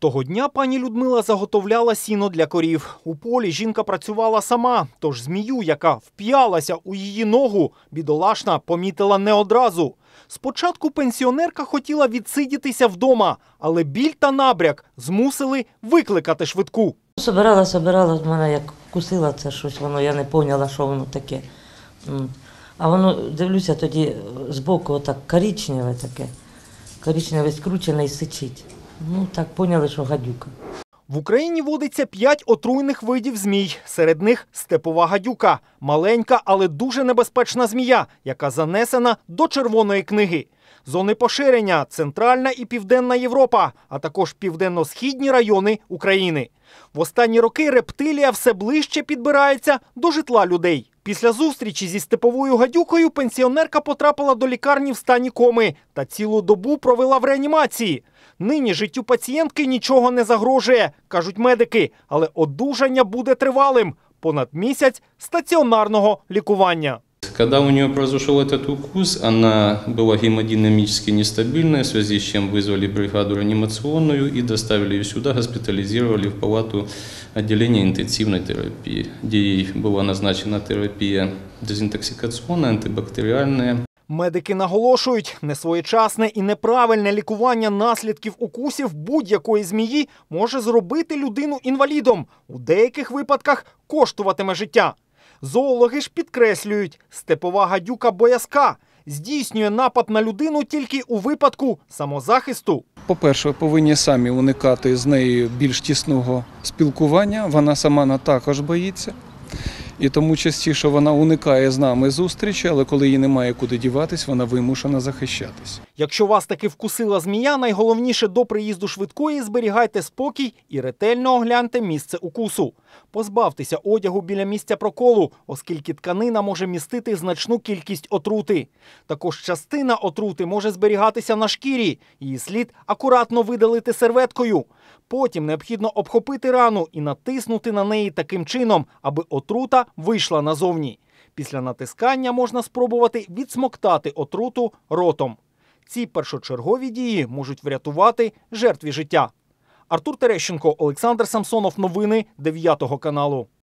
Того дня пані Людмила заготовляла сіно для корів. У полі жінка працювала сама, тож змію, яка вп'ялася у її ногу, бідолашна помітила не одразу. Спочатку пенсіонерка хотіла відсидітися вдома, але біль та набряк змусили викликати швидку. Собирала, собирала в мене, як кусила це щось, воно я не поняла, що воно таке. А воно дивлюся тоді збоку, отак коричневе таке, коричневе скручене і сичить. Ну так поняли, що гадюка. В Україні водиться п'ять отруйних видів змій. Серед них степова гадюка, маленька, але дуже небезпечна змія, яка занесена до червоної книги. Зони поширення Центральна і Південна Європа, а також південно-східні райони України. В останні роки рептилія все ближче підбирається до житла людей. Після зустрічі зі степовою гадюкою пенсіонерка потрапила до лікарні в стані коми та цілу добу провела в реанімації. Нині життю пацієнтки нічого не загрожує, кажуть медики, але одужання буде тривалим понад місяць стаціонарного лікування. Когда у нее произошел этот укус, она была гемодинамически нестабильная, в связи с чем вызвали бригаду реанимационную и доставили ее сюда, госпитализировали в палату отделения интенсивной терапии, где ей была назначена терапия дезинтоксикационная, антибактериальная. Медики наголошують, несвоєчасне і неправильне лікування наслідків укусів будь-якої змії може зробити людину інвалідом, у деяких випадках коштуватиме життя. Зоологи ж підкреслюють, степова гадюка боязка здійснює напад на людину тільки у випадку самозахисту. По-перше, повинні самі уникати з нею більш тісного спілкування. Вона сама також боїться. І тому частіше вона уникає з нами зустрічі, але коли їй немає куди діватись, вона вимушена захищатись. Якщо вас таки вкусила змія, найголовніше до приїзду швидкої зберігайте спокій і ретельно огляньте місце укусу. Позбавтеся одягу біля місця проколу, оскільки тканина може містити значну кількість отрути. Також частина отрути може зберігатися на шкірі, її слід акуратно видалити серветкою. Потім необхідно обхопити рану і натиснути на неї таким чином, аби отрута вийшла назовні. Після натискання можна спробувати відсмоктати отруту ротом. Ці першочергові дії можуть врятувати жертві життя. Артур Терещенко, Олександр Самсонов, новини 9 каналу.